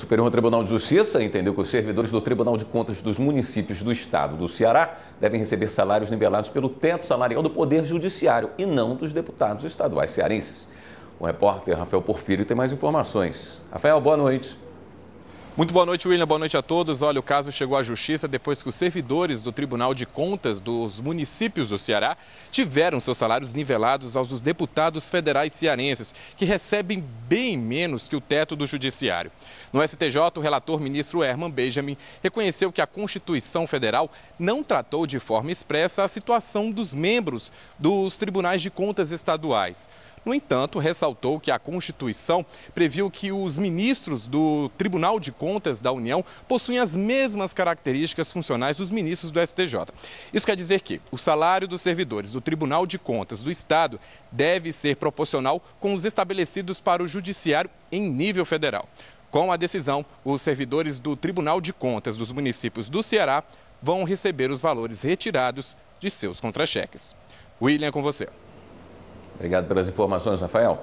Superior Tribunal de Justiça entendeu que os servidores do Tribunal de Contas dos municípios do estado do Ceará devem receber salários nivelados pelo teto salarial do Poder Judiciário e não dos deputados estaduais cearenses. O repórter Rafael Porfírio tem mais informações. Rafael, boa noite. Muito boa noite, William. Boa noite a todos. Olha, o caso chegou à justiça depois que os servidores do Tribunal de Contas dos municípios do Ceará tiveram seus salários nivelados aos dos deputados federais cearenses, que recebem bem menos que o teto do judiciário. No STJ, o relator ministro Herman Benjamin reconheceu que a Constituição Federal não tratou de forma expressa a situação dos membros dos tribunais de contas estaduais. No entanto, ressaltou que a Constituição previu que os ministros do Tribunal de Contas da União possuem as mesmas características funcionais dos ministros do STJ. Isso quer dizer que o salário dos servidores do Tribunal de Contas do Estado deve ser proporcional com os estabelecidos para o Judiciário em nível federal. Com a decisão, os servidores do Tribunal de Contas dos municípios do Ceará vão receber os valores retirados de seus contra-cheques. William, é com você. Obrigado pelas informações, Rafael.